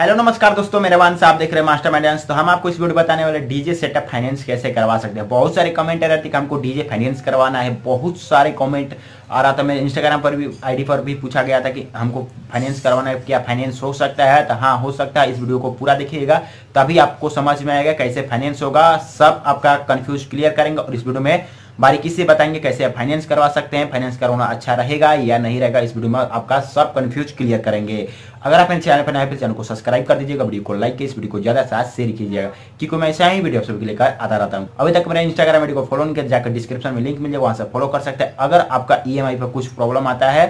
hello नमस्कार दोस्तों मेरे वान से आप देख रहे हैं मास्टर माइडेंस तो हम आपको इस वीडियो बताने वाले डीजे सेटअप फाइनेंस कैसे करवा सकते हैं बहुत सारे कमेंट आ रहे थे कि हमको डीजे फाइनेंस करवाना है बहुत सारे कमेंट आ रहा था मेरे इंस्टाग्राम पर भी आईडी पर भी पूछा गया था कि हमको फाइनेंस करवाना है क्या फाइनेंस हो सकता है तो हाँ हो सकता है इस वीडियो को पूरा देखिएगा तभी आपको समझ में आएगा कैसे फाइनेंस होगा सब आपका कन्फ्यूज क्लियर करेंगे और इस वीडियो में बारीकी से बताएंगे कैसे आप फाइनेंस करवा सकते हैं फाइनेंस करवाना अच्छा रहेगा या नहीं रहेगा इस वीडियो में आपका सब कन्फ्यूज क्लियर करेंगे अगर आप मेरे चैनल पर नए तो चैनल को सब्सक्राइब कर दीजिएगा वीडियो को लाइक इस वीडियो को ज्यादा से शेयर कीजिएगा क्योंकि मैं ऐसा ही वीडियो सबके लेकर आता रहता हूँ अभी तक मेरा इंस्टाग्राम वीडियो को फॉलो नहीं कर जाकर डिस्क्रिप्शन में लिंक मिल जाएगा वहां से फॉलो कर सकते हैं अगर आपका ई पर कुछ प्रॉब्लम आता है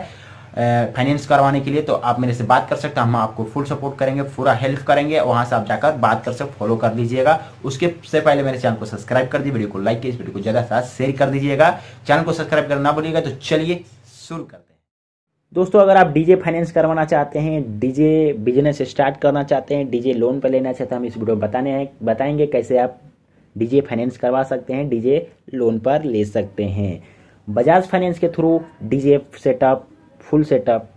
फाइनेंस करवाने के लिए तो आप मेरे से बात कर सकते हैं हम आपको फुल सपोर्ट करेंगे पूरा हेल्प करेंगे वहां से आप जाकर बात कर सकते फॉलो कर दीजिएगा उसके से पहले मेरे चैनल को सब्सक्राइब कर दीजिए वीडियो को लाइक कीजिए वीडियो को ज़्यादा से ज़्यादा शेयर कर दीजिएगा चैनल को सब्सक्राइब करना ना भूलिएगा तो चलिए शुरू करते हैं दोस्तों अगर आप डीजे फाइनेंस करवाना चाहते हैं डीजे बिजनेस स्टार्ट करना चाहते हैं डीजे लोन पर लेना चाहते हैं तो हम इस वीडियो में बताने हैं बताएंगे कैसे आप डीजे फाइनेंस करवा सकते हैं डीजे लोन पर ले सकते हैं बजाज फाइनेंस के through DJ setup full setup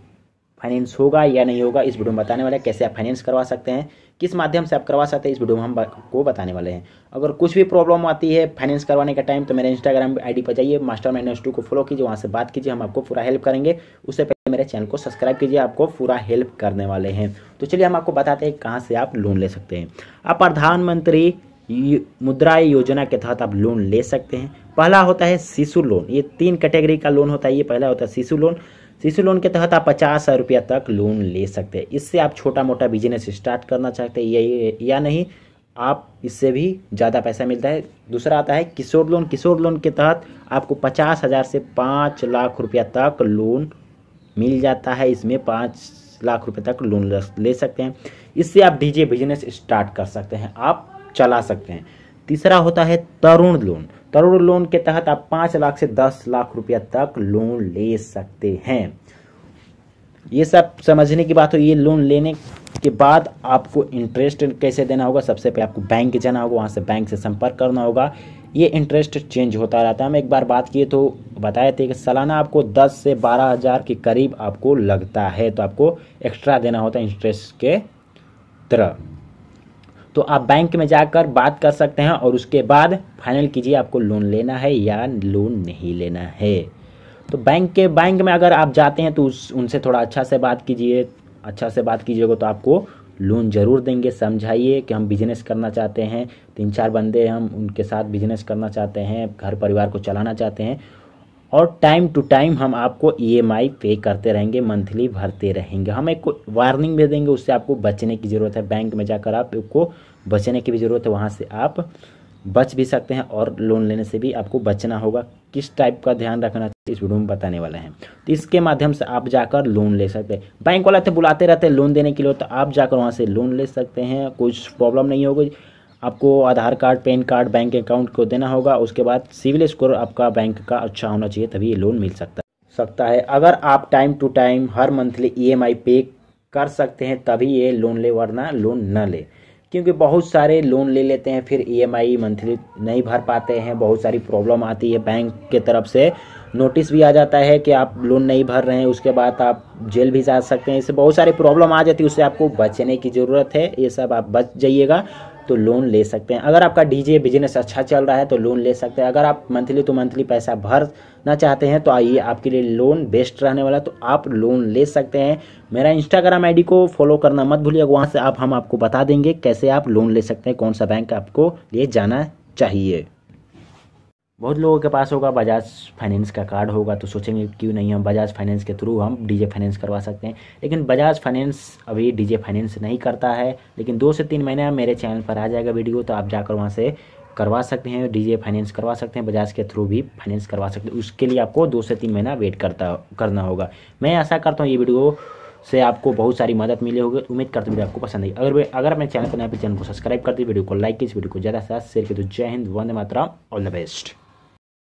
finance होगा या नहीं होगा इस वीडियो में बताने वाले हैं कैसे आप फाइनेंस करवा सकते हैं किस माध्यम से आप करवा सकते हैं इस वीडियो में हम को बताने वाले हैं अगर कुछ भी प्रॉब्लम आती है फाइनेंस करवाने का टाइम तो मेरे इंस्टाग्राम आई डी पर जाइए मास्टर माइनस टू को फॉलो कीजिए वहाँ से बात कीजिए हम आपको पूरा हेल्प करेंगे उससे पहले मेरे चैनल को सब्सक्राइब कीजिए आपको पूरा हेल्प करने वाले हैं तो चलिए हम आपको बताते हैं कहाँ से आप लोन ले सकते हैं आप प्रधानमंत्री मुद्रा योजना के तहत आप लोन ले सकते हैं पहला होता है शिशु लोन ये तीन कैटेगरी का लोन होता है ये पहला होता है शिशु लोन शिशु लोन के तहत आप पचास हज़ार रुपया तक लोन ले सकते हैं इससे आप छोटा मोटा बिजनेस स्टार्ट करना चाहते हैं या, या नहीं आप इससे भी ज़्यादा पैसा मिलता है दूसरा आता है किशोर लोन किशोर लोन के तहत आपको पचास हज़ार से पाँच लाख रुपया तक लोन मिल जाता है इसमें पाँच लाख रुपये तक लोन ले सकते हैं इससे आप डीजे बिजनेस स्टार्ट कर सकते हैं आप चला सकते हैं तीसरा होता है तरुण लोन तरुण लोन के तहत आप पांच लाख से दस लाख रुपया तक लोन ले सकते हैं ये सब समझने की बात हो ये लोन लेने के बाद आपको इंटरेस्ट कैसे देना होगा सबसे पहले आपको बैंक जाना होगा वहां से बैंक से संपर्क करना होगा ये इंटरेस्ट चेंज होता रहता है हम एक बार बात किए तो बताए थे कि सालाना आपको 10 से बारह हज़ार के करीब आपको लगता है तो आपको एक्स्ट्रा देना होता है इंटरेस्ट के तरह तो आप बैंक में जाकर बात कर सकते हैं और उसके बाद फाइनल कीजिए आपको लोन लेना है या लोन नहीं लेना है तो बैंक के बैंक में अगर आप जाते हैं तो उस उनसे थोड़ा अच्छा से बात कीजिए अच्छा से बात कीजिएगा तो आपको लोन ज़रूर देंगे समझाइए कि हम बिजनेस करना चाहते हैं तीन चार बंदे हम उनके साथ बिजनेस करना चाहते हैं घर परिवार को चलाना चाहते हैं और टाइम टू टाइम हम आपको ईएमआई e पे करते रहेंगे मंथली भरते रहेंगे हम एक वार्निंग भी देंगे उससे आपको बचने की ज़रूरत है बैंक में जाकर आपको बचने की भी ज़रूरत है वहाँ से आप बच भी सकते हैं और लोन लेने से भी आपको बचना होगा किस टाइप का ध्यान रखना इस वीडियो में बताने वाले हैं तो इसके माध्यम से आप जाकर लोन ले सकते हैं बैंक वाला तो बुलाते रहते हैं लोन देने के लिए तो आप जाकर वहाँ से लोन ले सकते हैं कुछ प्रॉब्लम नहीं होगी आपको Aadhaar card pan card bank account को देना होगा उसके बाद सिविल स्कोर आपका बैंक का अच्छा होना चाहिए तभी ये लोन मिल सकता सकता है अगर आप टाइम टू टाइम हर मंथली ई e पे कर सकते हैं तभी ये लोन ले वरना लोन न ले क्योंकि बहुत सारे लोन ले लेते हैं फिर ई e मंथली नहीं भर पाते हैं बहुत सारी प्रॉब्लम आती है बैंक के तरफ से नोटिस भी आ जाता है कि आप लोन नहीं भर रहे हैं उसके बाद आप जेल भी जा सकते हैं इससे बहुत सारी प्रॉब्लम आ जाती है उससे आपको बचने की ज़रूरत है ये सब आप बच जाइएगा तो लोन ले सकते हैं अगर आपका डीजे बिजनेस अच्छा चल रहा है तो लोन ले सकते हैं अगर आप मंथली टू मंथली पैसा भरना चाहते हैं तो आइए आपके लिए लोन बेस्ट रहने वाला तो आप लोन ले सकते हैं मेरा इंस्टाग्राम आईडी को फॉलो करना मत भूलिएगा वहाँ से आप हम आपको बता देंगे कैसे आप लोन ले सकते हैं कौन सा बैंक आपको लिए जाना चाहिए बहुत लोगों के पास होगा बजाज फाइनेंस का कार्ड होगा तो सोचेंगे क्यों नहीं हम बजाज फाइनेंस के थ्रू हम डीजे फाइनेंस करवा सकते हैं लेकिन बजाज फाइनेंस अभी डीजे फाइनेंस नहीं करता है लेकिन दो से तीन महीने मेरे चैनल पर आ जाएगा वीडियो तो आप जाकर वहाँ से करवा सकते हैं डीजे फाइनेंस करवा सकते हैं बजाज के थ्रू भी फाइनेंस करवा सकते हैं उसके लिए आपको दो से तीन महीना वेट करता करना होगा मैं ऐसा करता हूँ ये वीडियो से आपको बहुत सारी मदद मिली होगी उम्मीद करते हूँ आपको पसंद आई अगर अगर मैं चैनल पर नया तो चैनल को सब्सक्राइब कर दी वीडियो को लाइक की इस वीडियो को ज़्यादा से ज़्यादा शेयर की तो जय हिंद वंदे मातराम ऑल द बेस्ट